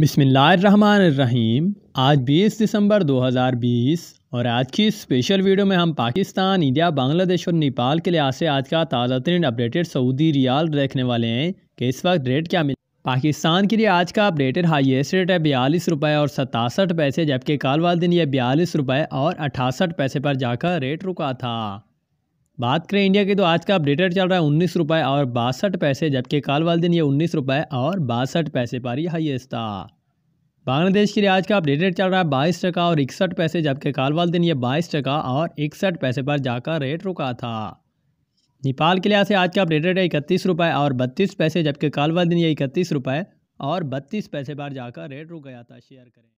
बिसमीम आज 20 दिसंबर 2020 और आज की स्पेशल वीडियो में हम पाकिस्तान इंडिया बांग्लादेश और नेपाल के लिहाज से आज का ताज़ा तरीन अपडेटेड सऊदी रियाल देखने वाले हैं कि इस वक्त रेट क्या मिल पाकिस्तान के लिए आज का अपडेटेड हाईएस्ट रेट है बयालीस रुपये और सतासठ पैसे जबकि काल वाले दिन यह बयालीस रुपये और अठासठ पैसे पर जाकर रेट रुका था बात करें इंडिया की तो आज का अपडेटेड चल रहा है उन्नीस रुपये और बासठ पैसे जबकि काल वाले दिन ये उन्नीस रुपये और बासठ पैसे पर ही हाइएस्ट था बांग्लादेश के लिए आज का अपडेटेड चल रहा है बाईस टका और इकसठ पैसे जबकि काल वाले दिन ये बाईस टका और इकसठ पैसे पर जाकर रेट रुका था नेपाल के लिए से आज का अपडेटेड है इकतीस रुपये और बत्तीस पैसे जबकि काल वाले दिन ये इकतीस रुपये और बत्तीस पैसे पर जाकर रेट रुक गया था शेयर करें